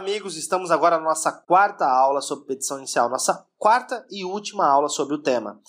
amigos, estamos agora na nossa quarta aula sobre petição inicial, nossa quarta e última aula sobre o tema.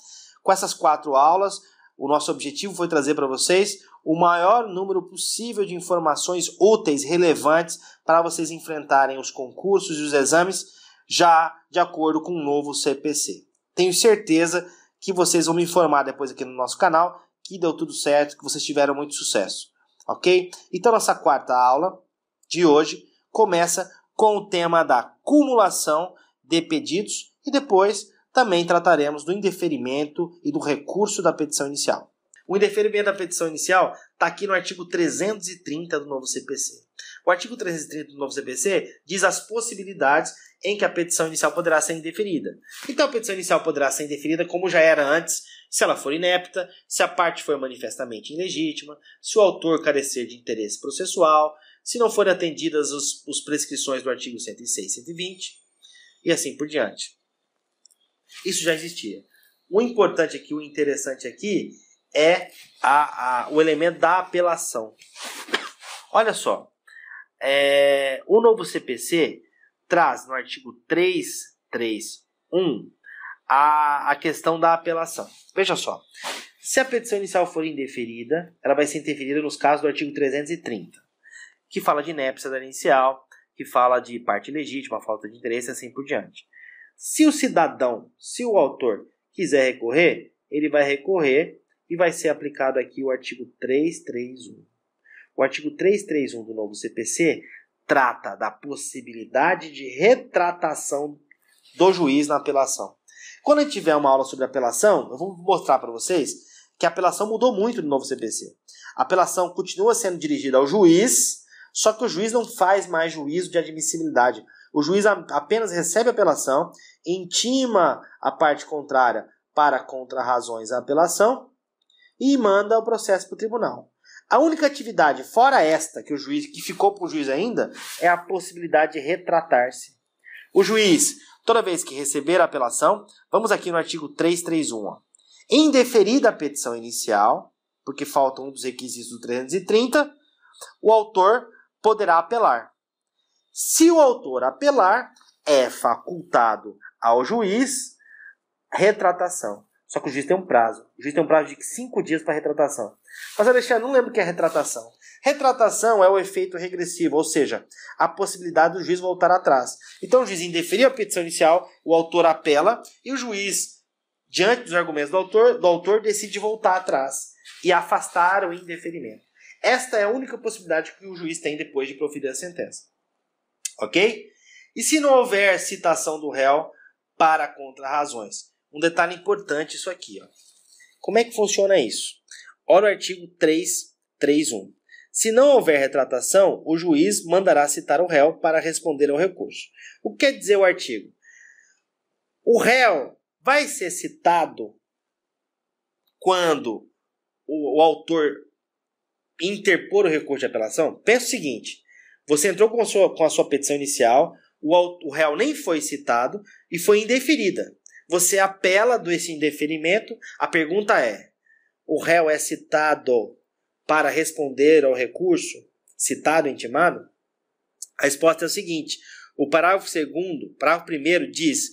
Com essas quatro aulas, o nosso objetivo foi trazer para vocês o maior número possível de informações úteis, relevantes, para vocês enfrentarem os concursos e os exames já de acordo com o novo CPC. Tenho certeza que vocês vão me informar depois aqui no nosso canal que deu tudo certo, que vocês tiveram muito sucesso, ok? Então, nossa quarta aula de hoje começa com o tema da acumulação de pedidos e depois também trataremos do indeferimento e do recurso da petição inicial. O indeferimento da petição inicial está aqui no artigo 330 do novo CPC. O artigo 330 do novo CPC diz as possibilidades em que a petição inicial poderá ser indeferida. Então, a petição inicial poderá ser indeferida como já era antes, se ela for inepta, se a parte for manifestamente ilegítima, se o autor carecer de interesse processual, se não forem atendidas os, os prescrições do artigo 106 e 120, e assim por diante. Isso já existia. O importante aqui, o interessante aqui, é a, a, o elemento da apelação. Olha só, é, o novo CPC traz no artigo 331 a, a questão da apelação. Veja só, se a petição inicial for indeferida, ela vai ser indeferida nos casos do artigo 330 que fala de inépcia inicial, que fala de parte legítima, falta de interesse e assim por diante. Se o cidadão, se o autor quiser recorrer, ele vai recorrer e vai ser aplicado aqui o artigo 331. O artigo 331 do novo CPC trata da possibilidade de retratação do juiz na apelação. Quando a gente tiver uma aula sobre apelação, eu vou mostrar para vocês que a apelação mudou muito no novo CPC. A apelação continua sendo dirigida ao juiz, só que o juiz não faz mais juízo de admissibilidade. O juiz apenas recebe a apelação, intima a parte contrária para contrarrazões à apelação e manda o processo para o tribunal. A única atividade, fora esta, que o juiz que ficou para o juiz ainda, é a possibilidade de retratar-se. O juiz, toda vez que receber a apelação, vamos aqui no artigo 331. Indeferida a petição inicial, porque falta um dos requisitos do 330, o autor poderá apelar. Se o autor apelar, é facultado ao juiz retratação. Só que o juiz tem um prazo. O juiz tem um prazo de cinco dias para retratação. Mas, Alexandre, não lembro o que é retratação. Retratação é o efeito regressivo, ou seja, a possibilidade do juiz voltar atrás. Então, o juiz indeferiu a petição inicial, o autor apela e o juiz, diante dos argumentos do autor, do autor decide voltar atrás e afastar o indeferimento. Esta é a única possibilidade que o juiz tem depois de proferir a sentença. Ok? E se não houver citação do réu para contrarrazões? Um detalhe importante isso aqui. Ó. Como é que funciona isso? Olha o artigo 331. Se não houver retratação, o juiz mandará citar o réu para responder ao recurso. O que quer dizer o artigo? O réu vai ser citado quando o, o autor e interpor o recurso de apelação, pensa o seguinte: você entrou com a sua, com a sua petição inicial, o, o réu nem foi citado e foi indeferida. Você apela desse indeferimento, a pergunta é: o réu é citado para responder ao recurso? Citado, intimado? A resposta é o seguinte: o parágrafo 2, parágrafo 1 diz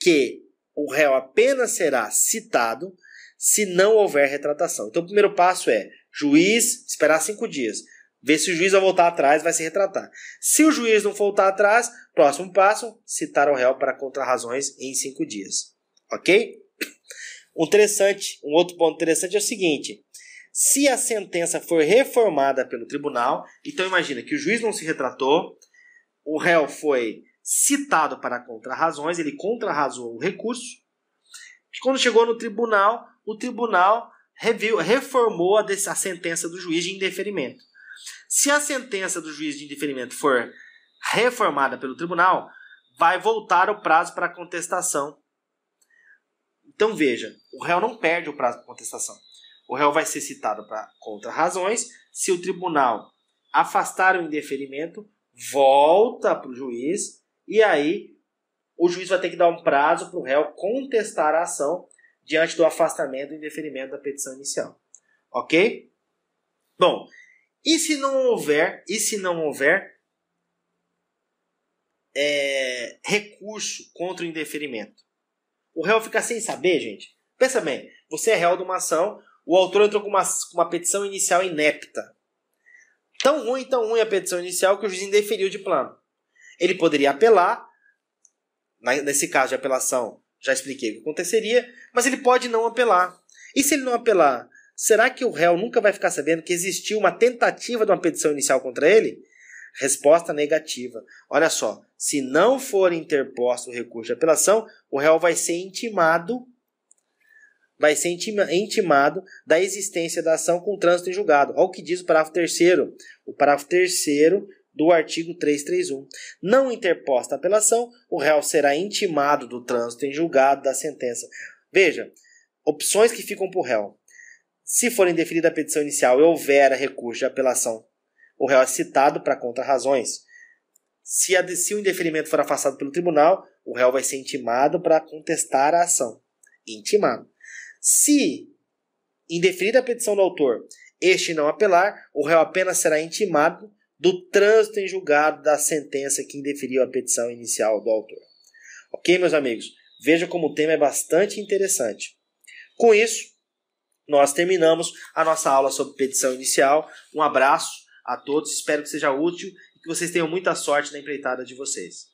que o réu apenas será citado se não houver retratação. Então, o primeiro passo é Juiz, esperar cinco dias. Ver se o juiz vai voltar atrás, vai se retratar. Se o juiz não voltar atrás, próximo passo, citar o réu para contrarrazões em cinco dias. Ok? Um interessante, um outro ponto interessante é o seguinte: se a sentença for reformada pelo tribunal, então imagina que o juiz não se retratou, o réu foi citado para contrarrazões, ele contrarrazou o recurso. Quando chegou no tribunal, o tribunal reviu, reformou a, a sentença do juiz de indeferimento. Se a sentença do juiz de indeferimento for reformada pelo tribunal, vai voltar o prazo para contestação. Então veja, o réu não perde o prazo para contestação. O réu vai ser citado para contra-razões. Se o tribunal afastar o indeferimento, volta para o juiz e aí o juiz vai ter que dar um prazo para o réu contestar a ação diante do afastamento e indeferimento da petição inicial. Ok? Bom, e se não houver, e se não houver é, recurso contra o indeferimento? O réu fica sem saber, gente. Pensa bem, você é réu de uma ação, o autor entrou com uma, com uma petição inicial inepta. Tão ruim, tão ruim a petição inicial que o juiz indeferiu de plano. Ele poderia apelar, nesse caso de apelação já expliquei o que aconteceria, mas ele pode não apelar. E se ele não apelar, será que o réu nunca vai ficar sabendo que existiu uma tentativa de uma petição inicial contra ele? Resposta negativa. Olha só, se não for interposto o recurso de apelação, o réu vai ser intimado vai ser intimado da existência da ação com trânsito em julgado. Olha o que diz o parágrafo terceiro? O parágrafo 3 do artigo 331. Não interposta apelação, o réu será intimado do trânsito em julgado da sentença. Veja, opções que ficam para o réu. Se for indeferida a petição inicial e houver recurso de apelação, o réu é citado para contrarrazões. Se, a, se o indeferimento for afastado pelo tribunal, o réu vai ser intimado para contestar a ação. Intimado. Se indeferida a petição do autor, este não apelar, o réu apenas será intimado do trânsito em julgado da sentença que indeferiu a petição inicial do autor. Ok, meus amigos? Veja como o tema é bastante interessante. Com isso, nós terminamos a nossa aula sobre petição inicial. Um abraço a todos, espero que seja útil e que vocês tenham muita sorte na empreitada de vocês.